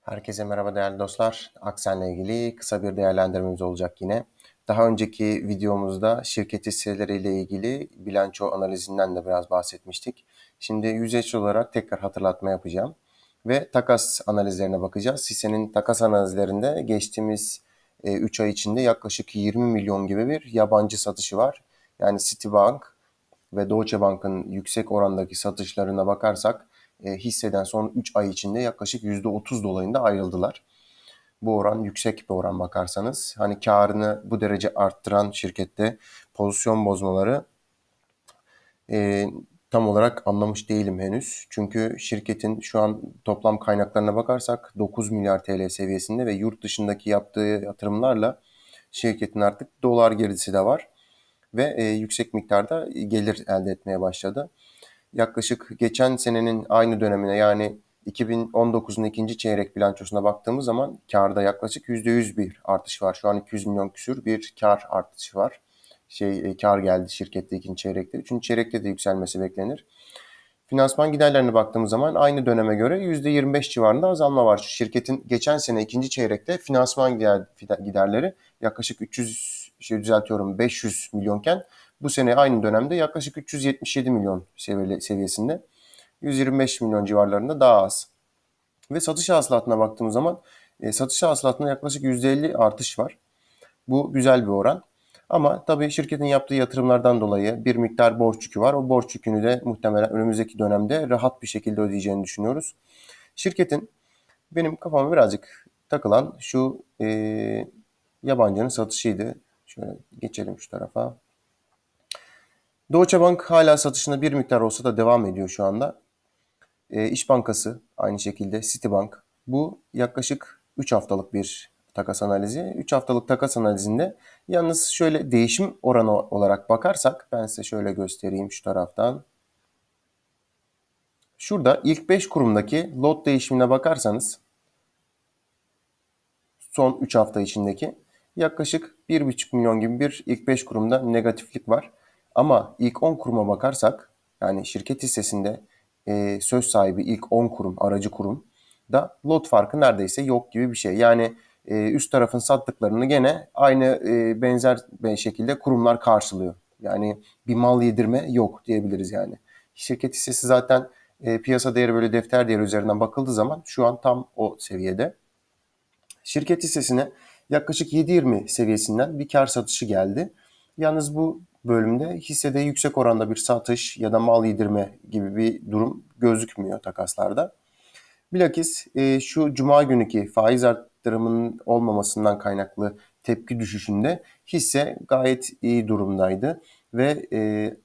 Herkese merhaba değerli dostlar. Aksen'le ilgili kısa bir değerlendirmemiz olacak yine. Daha önceki videomuzda şirket hisseleriyle ilgili bilanço analizinden de biraz bahsetmiştik. Şimdi yüzeç olarak tekrar hatırlatma yapacağım ve takas analizlerine bakacağız. Hissenin takas analizlerinde geçtiğimiz 3 e, ay içinde yaklaşık 20 milyon gibi bir yabancı satışı var. Yani Citibank ve Deutsche Bank'ın yüksek orandaki satışlarına bakarsak e, hisseden son 3 ay içinde yaklaşık %30 dolayında ayrıldılar. Bu oran yüksek bir oran bakarsanız. Hani karını bu derece arttıran şirkette pozisyon bozmaları e, tam olarak anlamış değilim henüz. Çünkü şirketin şu an toplam kaynaklarına bakarsak 9 milyar TL seviyesinde ve yurt dışındaki yaptığı yatırımlarla şirketin artık dolar gerisi de var ve e, yüksek miktarda gelir elde etmeye başladı yaklaşık geçen senenin aynı dönemine yani 2019'un ikinci çeyrek bilançosuna baktığımız zaman karda yaklaşık %100 bir artış var. Şu an 200 milyon küsür bir kar artışı var. Şey e, kar geldi şirkette ikinci çeyrekte. Üçüncü çeyrekte de yükselmesi beklenir. Finansman giderlerine baktığımız zaman aynı döneme göre %25 civarında azalma var. Şirketin geçen sene ikinci çeyrekte finansman giderleri yaklaşık 300 şey düzeltiyorum 500 milyonken bu sene aynı dönemde yaklaşık 377 milyon seviyesinde. 125 milyon civarlarında daha az. Ve satış hasılatına baktığımız zaman e, satış hasılatında yaklaşık %50 artış var. Bu güzel bir oran. Ama tabii şirketin yaptığı yatırımlardan dolayı bir miktar borç yükü var. O borç yükünü de muhtemelen önümüzdeki dönemde rahat bir şekilde ödeyeceğini düşünüyoruz. Şirketin benim kafama birazcık takılan şu e, yabancının satışıydı. Şöyle geçelim şu tarafa. Deutsche Bank hala satışında bir miktar olsa da devam ediyor şu anda. E, İş Bankası aynı şekilde Citibank. Bu yaklaşık 3 haftalık bir takas analizi. 3 haftalık takas analizinde yalnız şöyle değişim oranı olarak bakarsak ben size şöyle göstereyim şu taraftan. Şurada ilk 5 kurumdaki lot değişimine bakarsanız son 3 hafta içindeki yaklaşık 1,5 milyon gibi bir ilk 5 kurumda negatiflik var. Ama ilk 10 kuruma bakarsak yani şirket hissesinde e, söz sahibi ilk 10 kurum, aracı kurum da lot farkı neredeyse yok gibi bir şey. Yani e, üst tarafın sattıklarını gene aynı e, benzer e, şekilde kurumlar karşılıyor. Yani bir mal yedirme yok diyebiliriz yani. Şirket hissesi zaten e, piyasa değeri böyle defter değeri üzerinden bakıldığı zaman şu an tam o seviyede. Şirket hissesine yaklaşık 7.20 seviyesinden bir kar satışı geldi. Yalnız bu bölümde hissede yüksek oranda bir satış ya da mal yedirme gibi bir durum gözükmüyor takaslarda. Bilakis e, şu cuma günüki faiz arttırımının olmamasından kaynaklı tepki düşüşünde hisse gayet iyi durumdaydı ve e,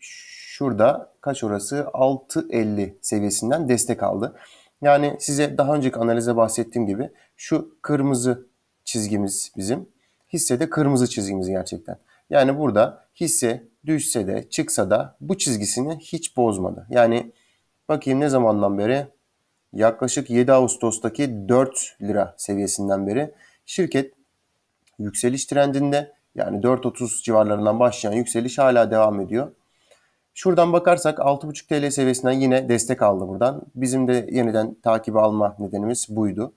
şurada kaç orası 6.50 seviyesinden destek aldı. Yani size daha önceki analize bahsettiğim gibi şu kırmızı çizgimiz bizim. Hissede kırmızı çizgimiz gerçekten. Yani burada hisse düşse de çıksa da bu çizgisini hiç bozmadı. Yani bakayım ne zamandan beri yaklaşık 7 Ağustos'taki 4 lira seviyesinden beri şirket yükseliş trendinde yani 4.30 civarlarından başlayan yükseliş hala devam ediyor. Şuradan bakarsak 6.5 TL seviyesinden yine destek aldı buradan. Bizim de yeniden takibi alma nedenimiz buydu.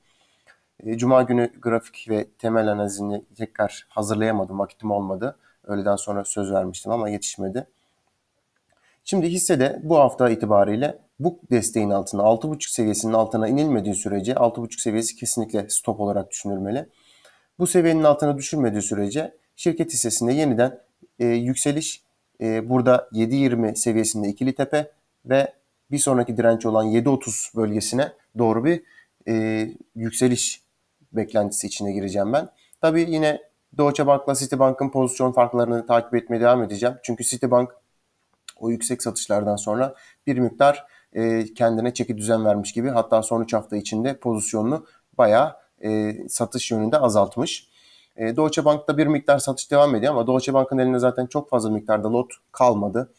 E, Cuma günü grafik ve temel analizini tekrar hazırlayamadım. Vakitim olmadı. Öğleden sonra söz vermiştim ama yetişmedi. Şimdi hissede bu hafta itibariyle bu desteğin altına 6.5 seviyesinin altına inilmediği sürece 6.5 seviyesi kesinlikle stop olarak düşünülmeli. Bu seviyenin altına düşülmediği sürece şirket hissesinde yeniden e, yükseliş e, burada 7.20 seviyesinde ikili tepe ve bir sonraki direnç olan 7.30 bölgesine doğru bir e, yükseliş beklentisi içine gireceğim ben. Tabii yine Deutsche Bank'la Citibank'ın pozisyon farklarını takip etmeye devam edeceğim. Çünkü Citibank o yüksek satışlardan sonra bir miktar e, kendine çeki düzen vermiş gibi. Hatta son 3 hafta içinde pozisyonunu bayağı e, satış yönünde azaltmış. E, Deutsche Bank'ta bir miktar satış devam ediyor ama Deutsche Bank'ın elinde zaten çok fazla miktarda lot kalmadı.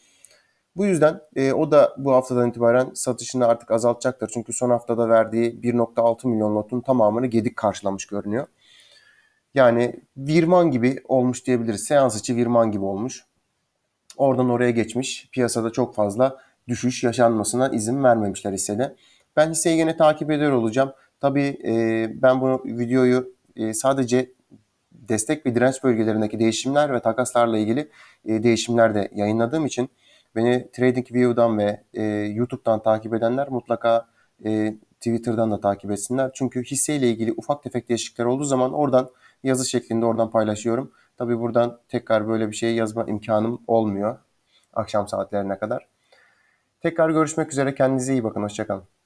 Bu yüzden e, o da bu haftadan itibaren satışını artık azaltacaktır. Çünkü son haftada verdiği 1.6 milyon lotun tamamını gedik karşılamış görünüyor. Yani virman gibi olmuş diyebiliriz. Seans içi virman gibi olmuş. Oradan oraya geçmiş. Piyasada çok fazla düşüş yaşanmasına izin vermemişler hissede. Ben hisseyi yine takip ediyor olacağım. Tabii e, ben bu videoyu e, sadece destek ve direnç bölgelerindeki değişimler ve takaslarla ilgili e, değişimlerde yayınladığım için beni TradingView'dan ve e, YouTube'dan takip edenler mutlaka e, Twitter'dan da takip etsinler. Çünkü hisseyle ilgili ufak tefek değişiklikler olduğu zaman oradan yazı şeklinde oradan paylaşıyorum. Tabii buradan tekrar böyle bir şey yazma imkanım olmuyor akşam saatlerine kadar. Tekrar görüşmek üzere. Kendinize iyi bakın. Hoşçakalın.